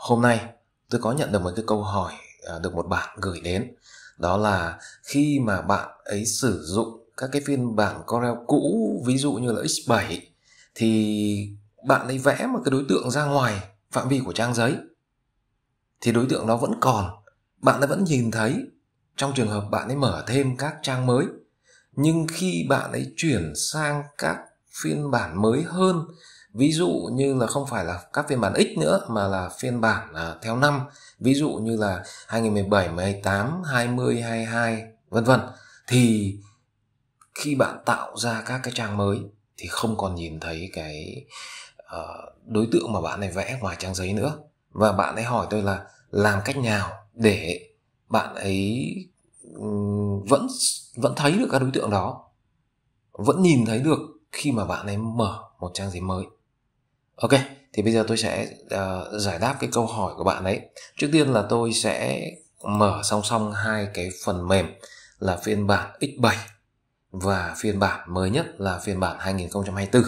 hôm nay tôi có nhận được một cái câu hỏi à, được một bạn gửi đến đó là khi mà bạn ấy sử dụng các cái phiên bản Corel cũ ví dụ như là X7 thì bạn ấy vẽ một cái đối tượng ra ngoài phạm vi của trang giấy thì đối tượng đó vẫn còn bạn ấy vẫn nhìn thấy trong trường hợp bạn ấy mở thêm các trang mới nhưng khi bạn ấy chuyển sang các phiên bản mới hơn ví dụ như là không phải là các phiên bản x nữa mà là phiên bản à, theo năm ví dụ như là 2017, 18, 20, 22 vân vân thì khi bạn tạo ra các cái trang mới thì không còn nhìn thấy cái uh, đối tượng mà bạn này vẽ ngoài trang giấy nữa và bạn ấy hỏi tôi là làm cách nào để bạn ấy vẫn vẫn thấy được các đối tượng đó vẫn nhìn thấy được khi mà bạn ấy mở một trang giấy mới ok thì bây giờ tôi sẽ uh, giải đáp cái câu hỏi của bạn ấy trước tiên là tôi sẽ mở song song hai cái phần mềm là phiên bản x7 và phiên bản mới nhất là phiên bản 2024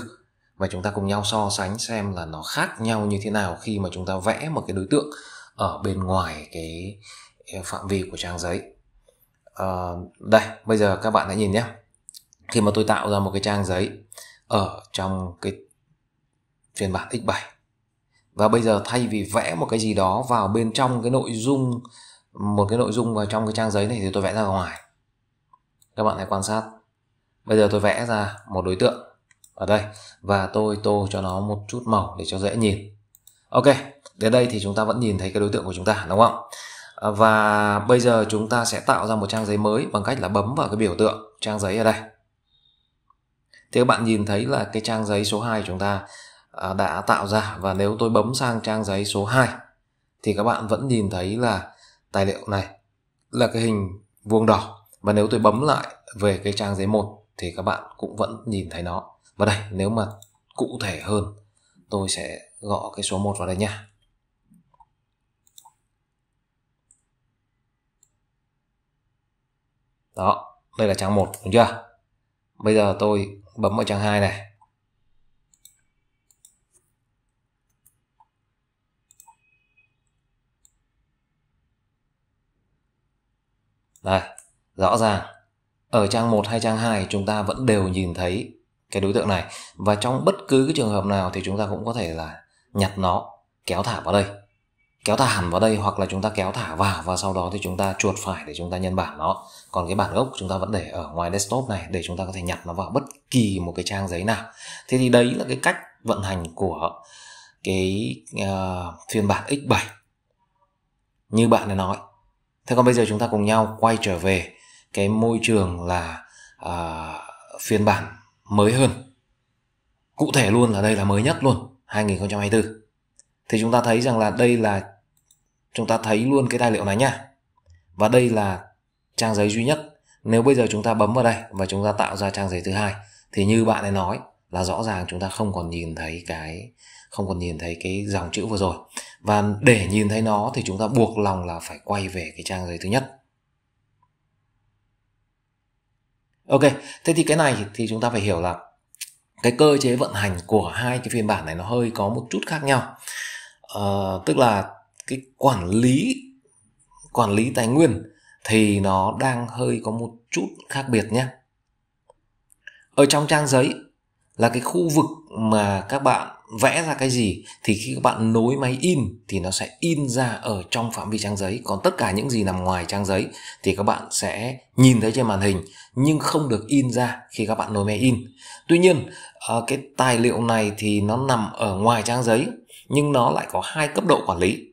và chúng ta cùng nhau so sánh xem là nó khác nhau như thế nào khi mà chúng ta vẽ một cái đối tượng ở bên ngoài cái phạm vi của trang giấy à, đây bây giờ các bạn hãy nhìn nhé khi mà tôi tạo ra một cái trang giấy ở trong cái phiên bản x7 và bây giờ thay vì vẽ một cái gì đó vào bên trong cái nội dung một cái nội dung vào trong cái trang giấy này thì tôi vẽ ra ngoài các bạn hãy quan sát bây giờ tôi vẽ ra một đối tượng ở đây và tôi tô cho nó một chút màu để cho dễ nhìn ok đến đây thì chúng ta vẫn nhìn thấy cái đối tượng của chúng ta đúng không à, và bây giờ chúng ta sẽ tạo ra một trang giấy mới bằng cách là bấm vào cái biểu tượng trang giấy ở đây thì các bạn nhìn thấy là cái trang giấy số 2 của chúng ta À, đã tạo ra và nếu tôi bấm sang trang giấy số 2 thì các bạn vẫn nhìn thấy là tài liệu này là cái hình vuông đỏ và nếu tôi bấm lại về cái trang giấy 1 thì các bạn cũng vẫn nhìn thấy nó và đây nếu mà cụ thể hơn tôi sẽ gõ cái số 1 vào đây nha đó đây là trang 1 đúng chưa bây giờ tôi bấm vào trang 2 này Đây, rõ ràng ở trang 1 hay trang 2 chúng ta vẫn đều nhìn thấy cái đối tượng này và trong bất cứ cái trường hợp nào thì chúng ta cũng có thể là nhặt nó kéo thả vào đây kéo thả hẳn vào đây hoặc là chúng ta kéo thả vào và sau đó thì chúng ta chuột phải để chúng ta nhân bản nó còn cái bản gốc chúng ta vẫn để ở ngoài desktop này để chúng ta có thể nhặt nó vào bất kỳ một cái trang giấy nào thế thì đấy là cái cách vận hành của cái uh, phiên bản x7 như bạn đã nói thế còn bây giờ chúng ta cùng nhau quay trở về cái môi trường là uh, phiên bản mới hơn cụ thể luôn là đây là mới nhất luôn 2024 thì chúng ta thấy rằng là đây là chúng ta thấy luôn cái tài liệu này nhá và đây là trang giấy duy nhất nếu bây giờ chúng ta bấm vào đây và chúng ta tạo ra trang giấy thứ hai thì như bạn ấy nói là rõ ràng chúng ta không còn nhìn thấy cái không còn nhìn thấy cái dòng chữ vừa rồi và để nhìn thấy nó thì chúng ta buộc lòng là phải quay về cái trang giấy thứ nhất ok thế thì cái này thì chúng ta phải hiểu là cái cơ chế vận hành của hai cái phiên bản này nó hơi có một chút khác nhau à, tức là cái quản lý quản lý tài nguyên thì nó đang hơi có một chút khác biệt nhé ở trong trang giấy là cái khu vực mà các bạn vẽ ra cái gì thì khi các bạn nối máy in thì nó sẽ in ra ở trong phạm vi trang giấy còn tất cả những gì nằm ngoài trang giấy thì các bạn sẽ nhìn thấy trên màn hình nhưng không được in ra khi các bạn nối máy in tuy nhiên ờ, cái tài liệu này thì nó nằm ở ngoài trang giấy nhưng nó lại có hai cấp độ quản lý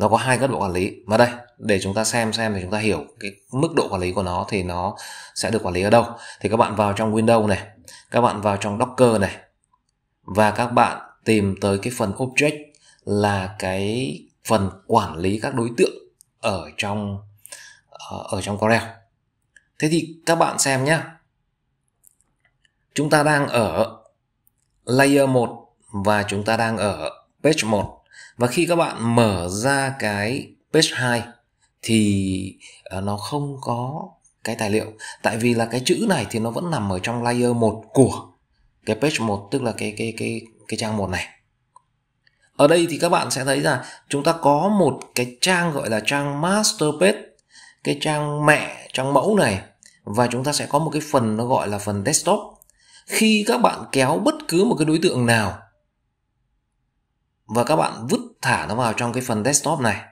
nó có hai cấp độ quản lý mà đây để chúng ta xem xem thì chúng ta hiểu cái mức độ quản lý của nó thì nó sẽ được quản lý ở đâu thì các bạn vào trong Windows này các bạn vào trong Docker này và các bạn tìm tới cái phần object là cái phần quản lý các đối tượng ở trong ờ, ở trong Corel thế thì các bạn xem nhé chúng ta đang ở layer 1 và chúng ta đang ở page 1 và khi các bạn mở ra cái page 2 thì à, nó không có cái tài liệu tại vì là cái chữ này thì nó vẫn nằm ở trong layer 1 của cái page 1 tức là cái cái cái cái trang 1 này. Ở đây thì các bạn sẽ thấy là chúng ta có một cái trang gọi là trang master page, cái trang mẹ, trang mẫu này và chúng ta sẽ có một cái phần nó gọi là phần desktop. Khi các bạn kéo bất cứ một cái đối tượng nào và các bạn vứt thả nó vào trong cái phần desktop này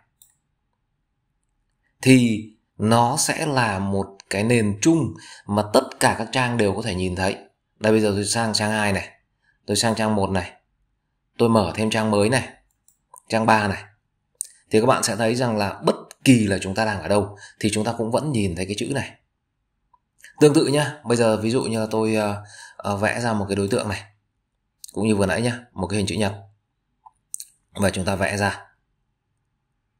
thì nó sẽ là một cái nền chung mà tất cả các trang đều có thể nhìn thấy đây bây giờ tôi sang trang 2 này tôi sang trang 1 này tôi mở thêm trang mới này trang 3 này thì các bạn sẽ thấy rằng là bất kỳ là chúng ta đang ở đâu thì chúng ta cũng vẫn nhìn thấy cái chữ này tương tự nhá bây giờ ví dụ như là tôi uh, uh, vẽ ra một cái đối tượng này cũng như vừa nãy nhá một cái hình chữ nhật và chúng ta vẽ ra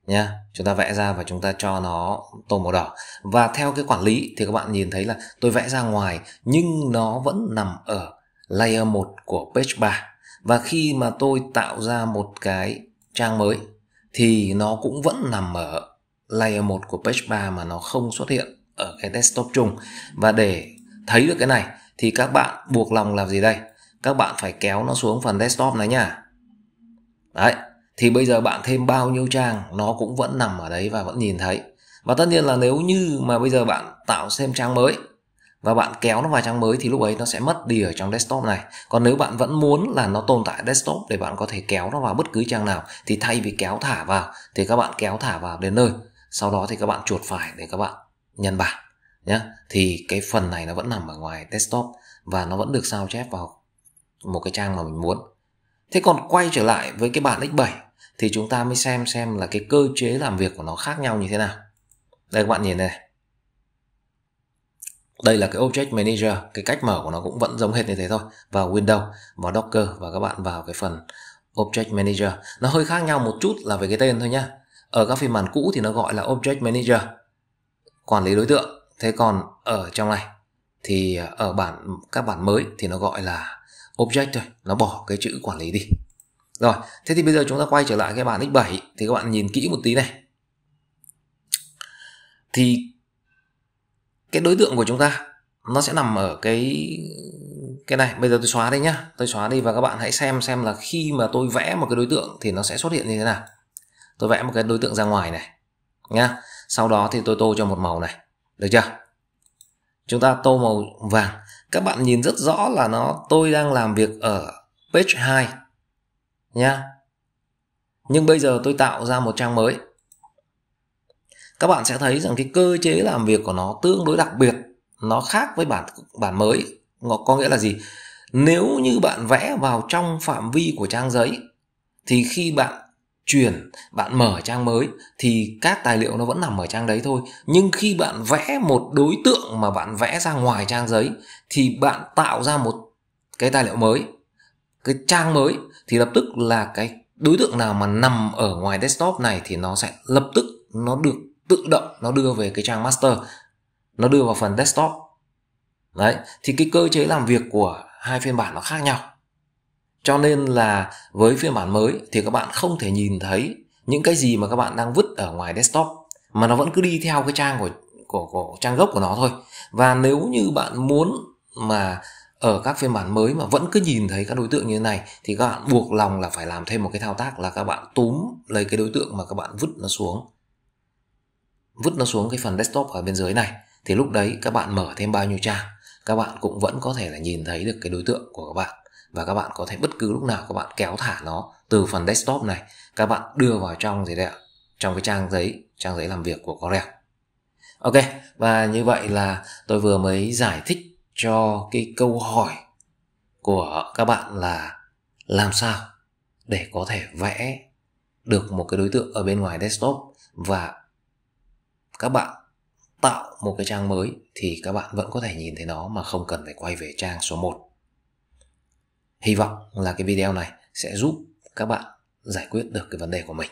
nhá chúng ta vẽ ra và chúng ta cho nó tô màu đỏ và theo cái quản lý thì các bạn nhìn thấy là tôi vẽ ra ngoài nhưng nó vẫn nằm ở layer 1 của page 3 và khi mà tôi tạo ra một cái trang mới thì nó cũng vẫn nằm ở layer 1 của page 3 mà nó không xuất hiện ở cái desktop chung và để thấy được cái này thì các bạn buộc lòng làm gì đây các bạn phải kéo nó xuống phần desktop này nhá Đấy, thì bây giờ bạn thêm bao nhiêu trang nó cũng vẫn nằm ở đấy và vẫn nhìn thấy. Và tất nhiên là nếu như mà bây giờ bạn tạo thêm trang mới và bạn kéo nó vào trang mới thì lúc ấy nó sẽ mất đi ở trong desktop này. Còn nếu bạn vẫn muốn là nó tồn tại desktop để bạn có thể kéo nó vào bất cứ trang nào thì thay vì kéo thả vào thì các bạn kéo thả vào đến nơi. Sau đó thì các bạn chuột phải để các bạn nhân bản nhé. Thì cái phần này nó vẫn nằm ở ngoài desktop và nó vẫn được sao chép vào một cái trang mà mình muốn. Thế còn quay trở lại với cái bản X7 thì chúng ta mới xem xem là cái cơ chế làm việc của nó khác nhau như thế nào. Đây các bạn nhìn này. Đây là cái Object Manager, cái cách mở của nó cũng vẫn giống hệt như thế thôi. Vào Windows, vào Docker và các bạn vào cái phần Object Manager. Nó hơi khác nhau một chút là về cái tên thôi nhá. Ở các phiên bản cũ thì nó gọi là Object Manager, quản lý đối tượng. Thế còn ở trong này thì ở bản các bản mới thì nó gọi là object thôi nó bỏ cái chữ quản lý đi rồi thế thì bây giờ chúng ta quay trở lại cái bản x7 thì các bạn nhìn kỹ một tí này thì cái đối tượng của chúng ta nó sẽ nằm ở cái cái này bây giờ tôi xóa đi nhá tôi xóa đi và các bạn hãy xem xem là khi mà tôi vẽ một cái đối tượng thì nó sẽ xuất hiện như thế nào tôi vẽ một cái đối tượng ra ngoài này nhá sau đó thì tôi tô cho một màu này được chưa chúng ta tô màu vàng các bạn nhìn rất rõ là nó tôi đang làm việc ở page 2 nha nhưng bây giờ tôi tạo ra một trang mới các bạn sẽ thấy rằng cái cơ chế làm việc của nó tương đối đặc biệt nó khác với bản bản mới nó có nghĩa là gì nếu như bạn vẽ vào trong phạm vi của trang giấy thì khi bạn chuyển bạn mở trang mới thì các tài liệu nó vẫn nằm ở trang đấy thôi nhưng khi bạn vẽ một đối tượng mà bạn vẽ ra ngoài trang giấy thì bạn tạo ra một cái tài liệu mới cái trang mới thì lập tức là cái đối tượng nào mà nằm ở ngoài desktop này thì nó sẽ lập tức nó được tự động nó đưa về cái trang master nó đưa vào phần desktop đấy thì cái cơ chế làm việc của hai phiên bản nó khác nhau cho nên là với phiên bản mới thì các bạn không thể nhìn thấy những cái gì mà các bạn đang vứt ở ngoài desktop mà nó vẫn cứ đi theo cái trang của của, của trang gốc của nó thôi và nếu như bạn muốn mà ở các phiên bản mới mà vẫn cứ nhìn thấy các đối tượng như thế này thì các bạn buộc lòng là phải làm thêm một cái thao tác là các bạn túm lấy cái đối tượng mà các bạn vứt nó xuống vứt nó xuống cái phần desktop ở bên dưới này thì lúc đấy các bạn mở thêm bao nhiêu trang các bạn cũng vẫn có thể là nhìn thấy được cái đối tượng của các bạn và các bạn có thể bất cứ lúc nào các bạn kéo thả nó từ phần desktop này các bạn đưa vào trong gì đấy ạ trong cái trang giấy trang giấy làm việc của Corel ok và như vậy là tôi vừa mới giải thích cho cái câu hỏi của các bạn là làm sao để có thể vẽ được một cái đối tượng ở bên ngoài desktop và các bạn tạo một cái trang mới thì các bạn vẫn có thể nhìn thấy nó mà không cần phải quay về trang số 1. Hy vọng là cái video này sẽ giúp các bạn giải quyết được cái vấn đề của mình.